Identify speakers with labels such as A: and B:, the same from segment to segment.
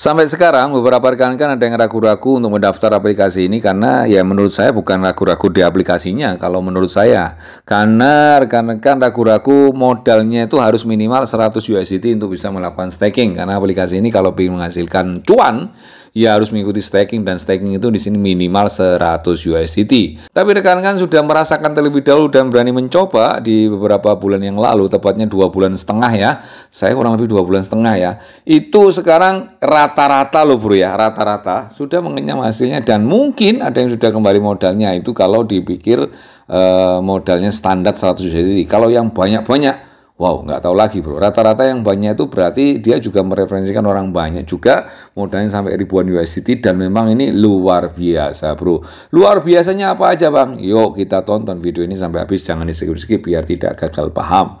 A: Sampai sekarang beberapa rekan rekan ada yang ragu-ragu untuk mendaftar aplikasi ini karena ya menurut saya bukan ragu-ragu di aplikasinya kalau menurut saya karena rekan-rekan ragu-ragu modalnya itu harus minimal 100 USDT untuk bisa melakukan staking karena aplikasi ini kalau ingin menghasilkan cuan ia harus mengikuti staking dan staking itu di sini minimal 100 USDT. Tapi rekan-rekan kan sudah merasakan terlebih dahulu dan berani mencoba di beberapa bulan yang lalu, tepatnya dua bulan setengah ya. Saya kurang lebih dua bulan setengah ya. Itu sekarang rata-rata loh bro ya, rata-rata sudah mengenyam hasilnya dan mungkin ada yang sudah kembali modalnya itu kalau dipikir eh, modalnya standar 100 USDT. Kalau yang banyak-banyak Wow, nggak tahu lagi bro. Rata-rata yang banyak itu berarti dia juga mereferensikan orang banyak juga modalnya sampai ribuan USDT dan memang ini luar biasa bro. Luar biasanya apa aja bang? Yuk kita tonton video ini sampai habis, jangan di skip-skip biar tidak gagal paham.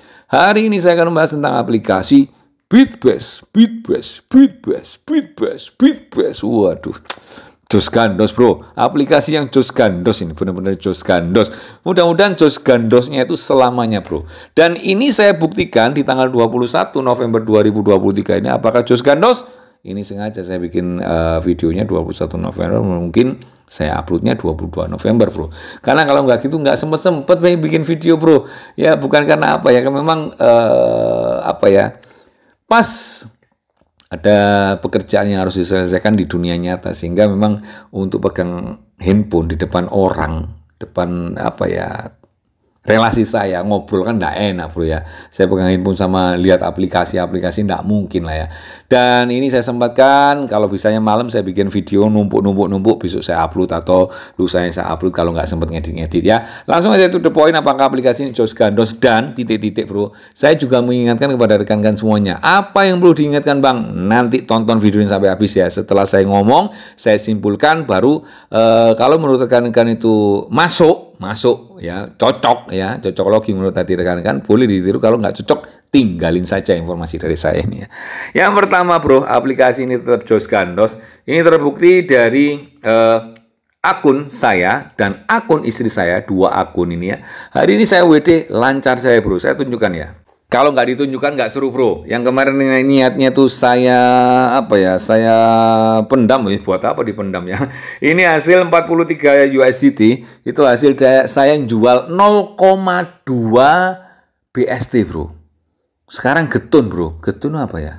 A: Hari ini saya akan membahas tentang aplikasi Bitbase, Bitbase, Bitbase, Bitbase, Bitbase. Waduh, Jos Gandos bro, aplikasi yang Jos Gandos ini benar-benar Jos Gandos. Mudah-mudahan Jos Gandosnya itu selamanya bro. Dan ini saya buktikan di tanggal 21 November 2023 ini apakah Jos Gandos ini sengaja saya bikin uh, videonya 21 November mungkin saya uploadnya 22 November bro karena kalau nggak gitu nggak sempet sempet pengen bikin video bro ya bukan karena apa ya memang uh, apa ya pas ada pekerjaan yang harus diselesaikan di dunia nyata sehingga memang untuk pegang handphone di depan orang depan apa ya relasi saya ngobrol kan tidak enak bro ya saya pegang handphone sama lihat aplikasi-aplikasi tidak mungkin lah ya dan ini saya sempatkan kalau bisanya malam saya bikin video numpuk-numpuk-numpuk besok saya upload atau lusa yang saya upload kalau nggak sempat ngedit-ngedit ya langsung aja itu the point apakah aplikasi ini jos gandos dan titik-titik bro saya juga mengingatkan kepada rekan-rekan semuanya apa yang perlu diingatkan bang nanti tonton video ini sampai habis ya setelah saya ngomong saya simpulkan baru eh, kalau menurut rekan-rekan itu masuk masuk ya cocok ya cocok logi menurut tadi rekan-rekan boleh ditiru kalau nggak cocok tinggalin saja informasi dari saya ini ya yang pertama bro aplikasi ini tetap Jos Gandos ini terbukti dari eh, akun saya dan akun istri saya dua akun ini ya hari ini saya WD lancar saya bro saya tunjukkan ya kalau nggak ditunjukkan nggak seru bro. Yang kemarin niatnya tuh saya apa ya? Saya pendam eh, buat apa dipendam ya? Ini hasil 43 USDT itu hasil saya, saya jual 0,2 BST bro. Sekarang getun bro. Getun apa ya?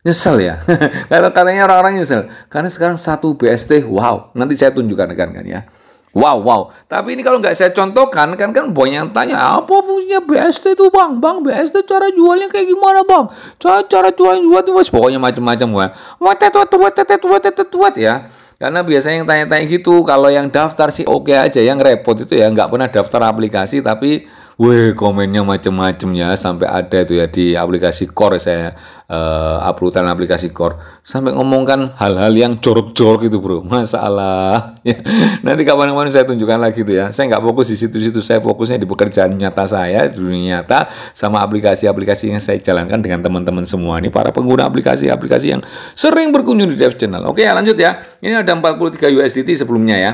A: Nyesel ya. Karena katanya orang-orang nyesel. Karena sekarang satu BST wow. Nanti saya tunjukkan kan kan ya. Wow, wow. Tapi ini kalau nggak saya contohkan, kan kan banyak yang tanya, apa fungsinya BST itu bang? Bang, BST cara jualnya kayak gimana bang? Cara, cara jualnya jual jual itu pokoknya macam-macam bang. Watet, watet, watet, watet, watet, watet, ya. Karena biasanya yang tanya-tanya gitu, kalau yang daftar sih oke okay aja, yang repot itu ya nggak pernah daftar aplikasi, tapi Wih komennya macem-macem ya sampai ada itu ya di aplikasi Core ya, saya uh, uploadan aplikasi Core sampai ngomongkan hal-hal yang jorok-jorok itu bro masalah ya. nanti kapan-kapan saya tunjukkan lagi tuh ya saya nggak fokus di situ-situ saya fokusnya di pekerjaan nyata saya di dunia nyata sama aplikasi-aplikasi yang saya jalankan dengan teman-teman semua ini para pengguna aplikasi-aplikasi yang sering berkunjung di Dev Channel oke ya lanjut ya ini ada 43 USDT sebelumnya ya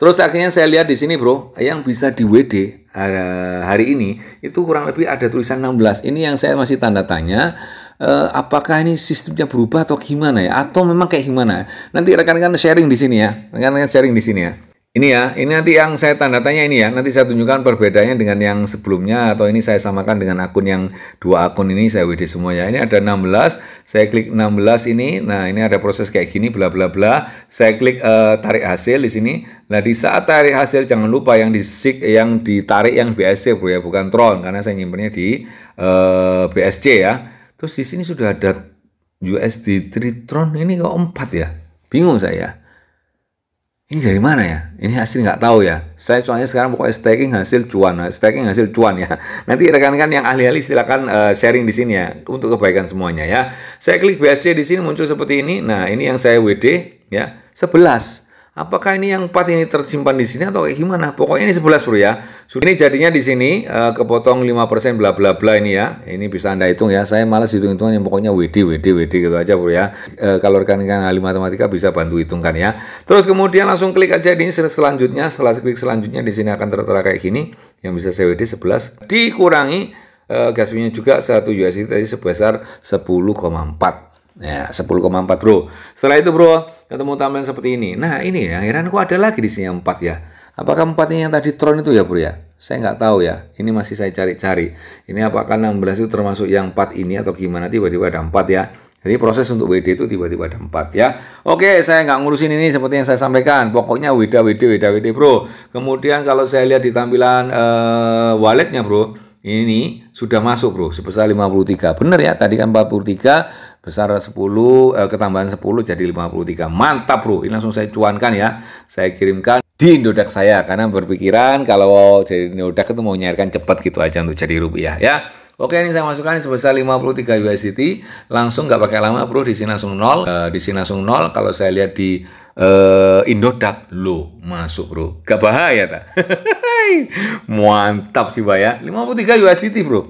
A: Terus akhirnya saya lihat di sini bro, yang bisa di WD eh, hari ini itu kurang lebih ada tulisan 16. Ini yang saya masih tanda tanya, eh, apakah ini sistemnya berubah atau gimana ya? Atau memang kayak gimana? Nanti rekan-rekan sharing di sini ya, rekan-rekan sharing di sini ya. Ini ya, ini nanti yang saya tanda tanya ini ya, nanti saya tunjukkan perbedaannya dengan yang sebelumnya atau ini saya samakan dengan akun yang dua akun ini saya WD semua ya. Ini ada 16, saya klik 16 ini. Nah, ini ada proses kayak gini bla bla bla. Saya klik uh, tarik hasil di sini. Nah, di saat tarik hasil jangan lupa yang di yang ditarik yang BSC Bro ya, bukan Tron karena saya nyimpannya di uh, eh, BSC ya. Terus di sini sudah ada USD Tron ini kok 4 ya? Bingung saya ini dari mana ya? Ini hasil nggak tahu ya. Saya soalnya sekarang pokoknya staking hasil cuan, nah, staking hasil cuan ya. Nanti rekan-rekan yang ahli-ahli silakan uh, sharing di sini ya untuk kebaikan semuanya ya. Saya klik BSC di sini muncul seperti ini. Nah, ini yang saya WD ya, 11. Apakah ini yang empat ini tersimpan di sini atau gimana? Pokoknya ini 11 bro ya. Ini jadinya di sini uh, kepotong 5% bla bla bla ini ya. Ini bisa Anda hitung ya. Saya malas hitung-hitungan yang pokoknya WD WD WD gitu aja bro ya. Uh, kalau rekan-rekan ahli matematika bisa bantu hitungkan ya. Terus kemudian langsung klik aja di sini selanjutnya. Setelah klik selanjutnya di sini akan tertera kayak gini. Yang bisa saya WD 11 dikurangi uh, juga satu USD tadi sebesar 10,4 Ya, 10,4 bro. Setelah itu bro, ketemu tampilan seperti ini. Nah, ini ya, akhirnya ada lagi di sini yang 4 ya. Apakah 4 yang tadi Tron itu ya bro ya? Saya nggak tahu ya. Ini masih saya cari-cari. Ini apakah 16 itu termasuk yang 4 ini atau gimana? Tiba-tiba ada 4 ya. Jadi proses untuk WD itu tiba-tiba ada 4 ya. Oke, saya nggak ngurusin ini seperti yang saya sampaikan. Pokoknya WD, WD, WD, WD bro. Kemudian kalau saya lihat di tampilan uh, walletnya bro, ini sudah masuk bro sebesar 53 benar ya tadi kan 43 besar 10 eh, ketambahan 10 jadi 53 mantap bro ini langsung saya cuankan ya saya kirimkan di Indodax saya karena berpikiran kalau jadi Indodax itu mau nyairkan cepat gitu aja untuk jadi rupiah ya Oke ini saya masukkan sebesar 53 USDT langsung nggak pakai lama bro di sini langsung nol e, di sini langsung nol kalau saya lihat di uh, eh, Indodak lo masuk bro gak bahaya tak mantap sih ya 53 USDT bro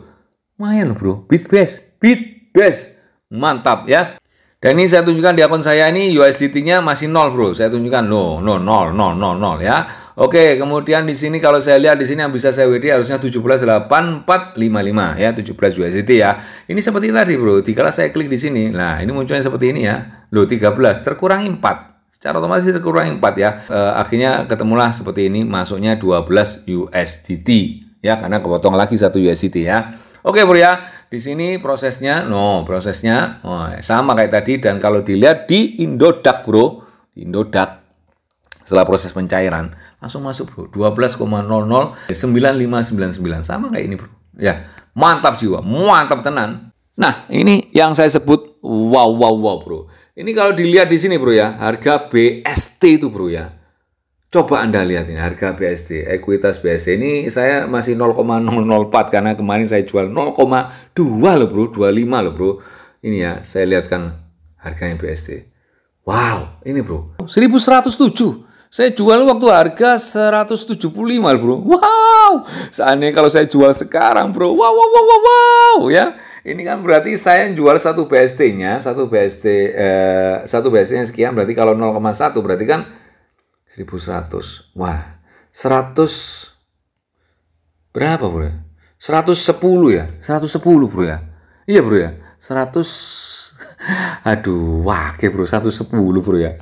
A: lumayan bro bit best bit best mantap ya dan ini saya tunjukkan di akun saya ini USDT-nya masih nol bro saya tunjukkan no no nol nol nol nol ya Oke, kemudian di sini kalau saya lihat di sini yang bisa saya WD harusnya lima ya, 17 USDT ya. Ini seperti tadi, Bro. Dikala saya klik di sini. Nah, ini munculnya seperti ini ya. Loh, 13 terkurang 4 secara otomatis itu kurang 4 ya. E, akhirnya ketemulah seperti ini masuknya 12 USDT ya karena kepotong lagi satu USDT ya. Oke, Bro ya. Di sini prosesnya no, prosesnya oh, sama kayak tadi dan kalau dilihat di Indodak Bro. Di Indodax setelah proses pencairan langsung masuk, Bro. 12,009599 sama kayak ini, Bro. Ya, mantap jiwa, mantap tenan. Nah, ini yang saya sebut wow wow wow, Bro. Ini kalau dilihat di sini bro ya, harga BST itu bro ya. Coba Anda lihat ini harga BST, ekuitas BST. Ini saya masih 0,004 karena kemarin saya jual 0,2 loh bro, 25 loh bro. Ini ya, saya lihatkan harganya BST. Wow, ini bro, 1107. Saya jual waktu harga 175, Bro. Wow. Seandainya kalau saya jual sekarang, Bro. Wow wow wow wow, wow ya. Ini kan berarti saya jual satu BST-nya, satu BST eh, satu BST-nya sekian, berarti kalau 0,1 berarti kan 1100. Wah. 100 berapa, Bro? 110 ya? 110, Bro ya. Iya, Bro ya. 100 Aduh, wakil bro, satu sepuluh bro ya.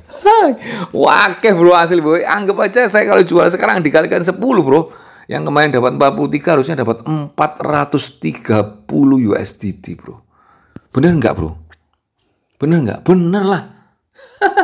A: wakil bro hasil bro. Anggap aja saya kalau jual sekarang dikalikan sepuluh bro. Yang kemarin dapat empat puluh tiga harusnya dapat empat ratus tiga 430 USDT bro. Bener nggak bro? Bener nggak? Bener lah.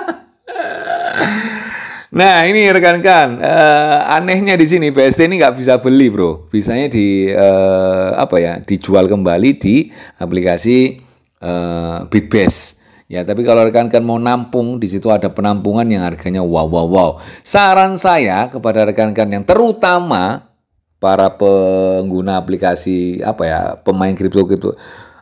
A: Nah ini rekan-rekan, uh, anehnya di sini BST ini nggak bisa beli bro, bisanya di uh, apa ya, dijual kembali di aplikasi uh, big base. Ya, tapi kalau rekan-rekan mau nampung, di situ ada penampungan yang harganya wow wow wow. Saran saya kepada rekan-rekan yang terutama para pengguna aplikasi apa ya, pemain kripto gitu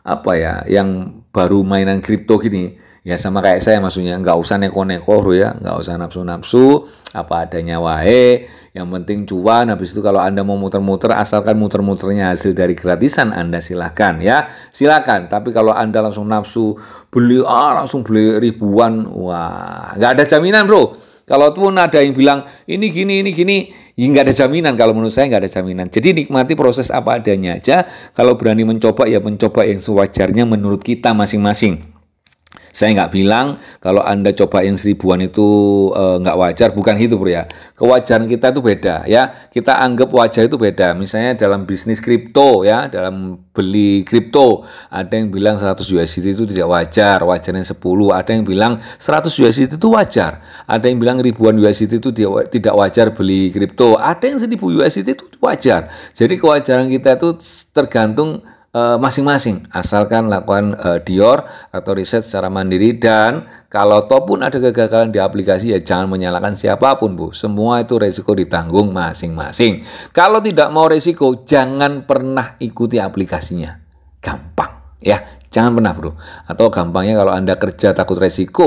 A: apa ya, yang baru mainan kripto gini, ya sama kayak saya maksudnya nggak usah neko-neko ya nggak usah nafsu-nafsu apa adanya wae yang penting cuan habis itu kalau anda mau muter-muter asalkan muter-muternya hasil dari gratisan anda silahkan ya silahkan tapi kalau anda langsung nafsu beli ah langsung beli ribuan wah nggak ada jaminan bro Kalau pun ada yang bilang ini gini ini gini, ya nggak ada jaminan kalau menurut saya nggak ada jaminan. Jadi nikmati proses apa adanya aja. Kalau berani mencoba ya mencoba yang sewajarnya menurut kita masing-masing. Saya nggak bilang kalau Anda cobain seribuan itu eh, nggak wajar, bukan itu bro ya. Kewajaran kita itu beda ya. Kita anggap wajar itu beda. Misalnya dalam bisnis kripto ya, dalam beli kripto, ada yang bilang 100 USDT itu tidak wajar, wajarnya 10. Ada yang bilang 100 USDT itu wajar. Ada yang bilang ribuan USDT itu tidak wajar beli kripto. Ada yang 1000 USDT itu wajar. Jadi kewajaran kita itu tergantung Eh, masing-masing asalkan lakukan uh, Dior atau riset secara mandiri dan kalau toh pun ada kegagalan di aplikasi ya jangan menyalahkan siapapun Bu semua itu resiko ditanggung masing-masing kalau tidak mau resiko jangan pernah ikuti aplikasinya gampang ya jangan pernah Bro atau gampangnya kalau Anda kerja takut resiko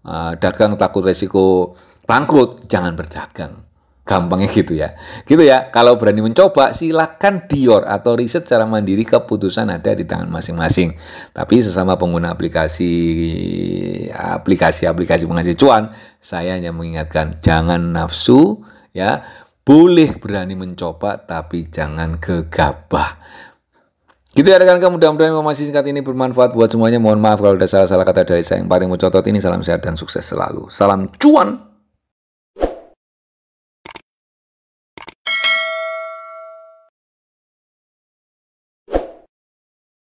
A: uh, dagang takut resiko bangkrut jangan berdagang gampangnya gitu ya. Gitu ya, kalau berani mencoba silakan Dior atau riset secara mandiri keputusan ada di tangan masing-masing. Tapi sesama pengguna aplikasi aplikasi-aplikasi penghasil cuan, saya hanya mengingatkan jangan nafsu ya. Boleh berani mencoba tapi jangan gegabah. Gitu ya rekan-rekan, mudah-mudahan informasi singkat ini bermanfaat buat semuanya. Mohon maaf kalau ada salah-salah kata dari saya yang paling mencotot ini. Salam sehat dan sukses selalu. Salam cuan!